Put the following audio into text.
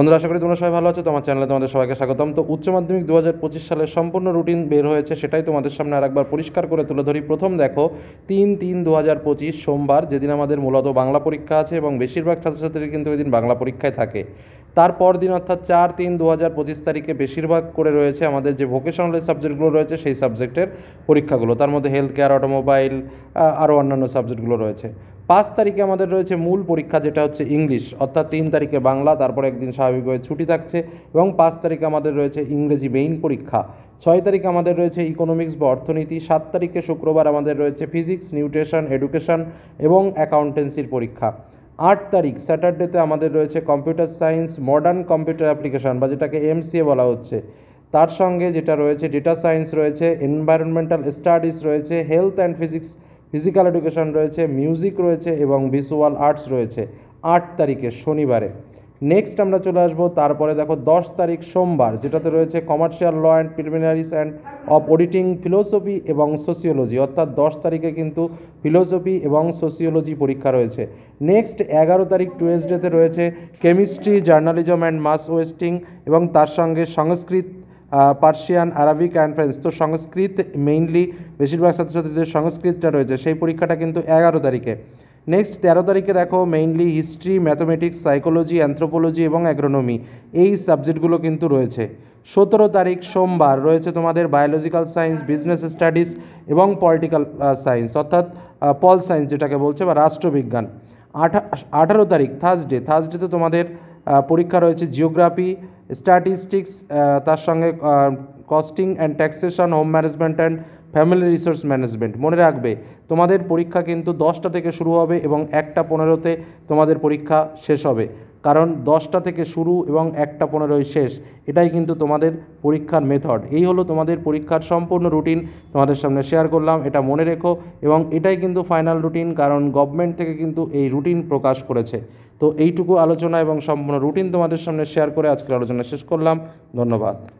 বন্ধুরা আশা করি তোমরা সবাই ভালো আছো তোমার চ্যানেলে তোমাদের সবাইকে স্বাগতম তো উচ্চ মাধ্যমিক দু সালের সম্পূর্ণ রুটিন বের হয়েছে সেটাই তোমাদের সামনে আর পরিষ্কার করে তুলে ধরি প্রথম দেখো তিন তিন দু সোমবার যেদিন আমাদের মূলত বাংলা পরীক্ষা আছে এবং বেশিরভাগ ছাত্রছাত্রীরা কিন্তু ওই দিন বাংলা পরীক্ষায় থাকে তারপর দিন অর্থাৎ চার তিন দু হাজার পঁচিশ তারিখে বেশিরভাগ করে রয়েছে আমাদের যে ভোকেশনাল সাবজেক্টগুলো রয়েছে সেই সাবজেক্টের পরীক্ষাগুলো তার মধ্যে হেলথ কেয়ার অটোমোবাইল আরও অন্যান্য সাবজেক্টগুলো রয়েছে পাঁচ তারিখে আমাদের রয়েছে মূল পরীক্ষা যেটা হচ্ছে ইংলিশ অর্থাৎ তিন তারিখে বাংলা তারপর একদিন স্বাভাবিকভাবে ছুটি থাকছে এবং পাঁচ তারিখে আমাদের রয়েছে ইংরেজি মেইন পরীক্ষা ছয় তারিখ আমাদের রয়েছে ইকোনমিক্স বা অর্থনীতি সাত তারিখে শুক্রবার আমাদের রয়েছে ফিজিক্স নিউট্রিশন এডুকেশন এবং অ্যাকাউন্টেন্সির পরীক্ষা আট তারিখ স্যাটারডেতে আমাদের রয়েছে computer science modern computer application বা যেটাকে এমসিএ বলা হচ্ছে তার সঙ্গে যেটা রয়েছে ডেটা সায়েন্স রয়েছে এনভায়রনমেন্টাল স্টাডিজ রয়েছে health and physics physical education রয়েছে মিউজিক রয়েছে এবং ভিজুয়াল আর্টস রয়েছে আট তারিখে শনিবারে নেক্সট আমরা চলে আসবো তারপরে দেখো দশ তারিখ সোমবার যেটাতে রয়েছে commercial law and preliminaries and of auditing philosophy এবং সোসিওলজি অর্থাৎ দশ তারিখে কিন্তু ফিলোসফি এবং সোসিওলজি পরীক্ষা রয়েছে নেক্সট এগারো তারিখ টুয়েসডেতে রয়েছে কেমিস্ট্রি জার্নালিজম অ্যান্ড মাস ওয়েস্টিং এবং তার সঙ্গে Sanskrit Persian Arabic and French তো সংস্কৃত মেইনলি বেশিরভাগ ছাত্রছাত্রীদের সংস্কৃতটা রয়েছে সেই পরীক্ষাটা কিন্তু এগারো তারিখে নেক্সট তেরো তারিখে দেখো mainly history mathematics psychology anthropology এবং অ্যাগ্রোনমি এই সাবজেক্টগুলো কিন্তু রয়েছে সতেরো তারিখ সোমবার রয়েছে তোমাদের বায়োলজিক্যাল সায়েন্স বিজনেস স্টাডিজ এবং পলিটিক্যাল সায়েন্স অর্থাৎ পল সায়েন্স যেটাকে বলছে বা রাষ্ট্রবিজ্ঞান আঠা আঠারো তারিখ থার্সডে থার্সডেতে তোমাদের পরীক্ষা রয়েছে জিওগ্রাফি স্ট্যাটিস্টিক্স uh, তার সঙ্গে costing and taxation home management and family resource management মনে রাখবে তোমাদের পরীক্ষা কিন্তু দশটা থেকে শুরু হবে এবং একটা পনেরোতে তোমাদের পরীক্ষা শেষ হবে কারণ দশটা থেকে শুরু এবং একটা পনেরোয় শেষ এটাই কিন্তু তোমাদের পরীক্ষার মেথড এই হলো তোমাদের পরীক্ষার সম্পূর্ণ রুটিন তোমাদের সামনে শেয়ার করলাম এটা মনে রেখো এবং এটাই কিন্তু ফাইনাল রুটিন কারণ গভর্নমেন্ট থেকে কিন্তু এই রুটিন প্রকাশ করেছে তো এইটুকু আলোচনা এবং সম্পূর্ণ রুটিন তোমাদের সামনে শেয়ার করে আজকের আলোচনা শেষ করলাম ধন্যবাদ